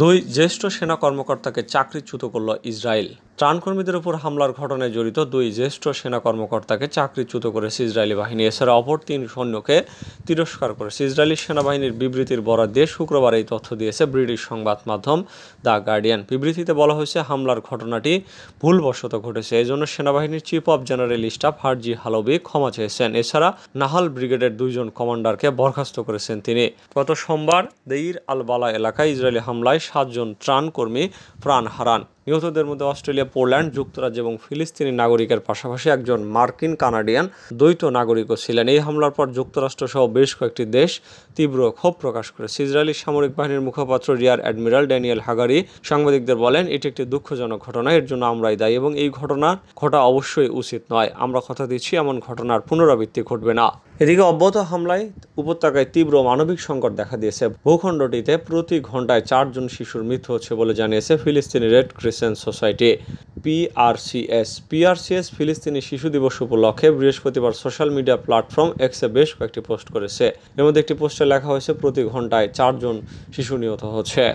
দুই জ্যেষ্ঠ সেনা কর্মকর্তাকে চাকরিচ্যুত করল ইসরায়েল ত্রাণকর্মীদের উপর হামলার ঘটনায় জড়িত দুই জ্যেষ্ঠ সেনা কর্মকর্তাকে চাকরিচ্যুত করেছে ইসরায়েলি বাহিনী এছাড়া অপর তিন সৈন্যকে তিরস্কার করেছে ইসরায়েলি সেনাবাহিনীর বিবৃতির বরাদ দিয়ে শুক্রবার এই তথ্য দিয়েছে ব্রিটিশ সংবাদ মাধ্যম দ্য গার্ডিয়ান বিবৃতিতে বলা হয়েছে হামলার ঘটনাটি ভুলবশত ঘটেছে এজন্য সেনাবাহিনীর chief of general staff Herzi Halevi ক্ষমা চেয়েছেন এছাড়া নাহাল ব্রিগেডের দুইজন কমান্ডারকে বরখাস্ত করেছেন তিনি গত সোমবার দেইর আলবালা এলাকায় ইসরায়েলি হামলায় সাতজন ত্রাণকর্মী প্রাণ হারান নিহতদের মধ্যে অস্ট্রেলিয়া পোল্যান্ড যুক্তরাজ্য এবং ফিলিস্তিনি নাগরিকের পাশাপাশি একজন মার্কিন কানাডিয়ান দ্বৈত নাগরিকও ছিলেন এই হামলার পর যুক্তরাষ্ট্র সহ বেশ কয়েকটি দেশ তীব্র ক্ষোভ প্রকাশ করেছে ইসরায়েলি সামরিক বাহিনীর মুখপাত্র রিয়ার অ্যাডমিরাল ড্যানিয়েল হাগারি সাংবাদিকদের বলেন এটি একটি দুঃখজনক ঘটনা এর জন্য আমরাই দায়ী এবং এই ঘটনা ঘটা অবশ্যই উচিত নয় আমরা কথা দিচ্ছি এমন ঘটনার পুনরাবৃত্তি ঘটবে না এদিকে অব্যাহত হামলায় উপত্যকায় তীব্র মানবিক সংকট দেখা দিয়েছে ভূখণ্ডটিতে প্রতি ঘন্টায় চারজন শিশুর মৃত্যু হচ্ছে বলে জানিয়েছে ফিলিস্তিনি Red Crescent Society PRCS PRCS ফিলিস্তিনি শিশু দিবস উপলক্ষে বৃহস্পতিবার সোশ্যাল মিডিয়া প্ল্যাটফর্ম এক্সে বেশ কয়েকটি পোস্ট করেছে এর মধ্যে একটি পোস্টে লেখা হয়েছে প্রতি ঘন্টায় চারজন শিশু নিহত হচ্ছে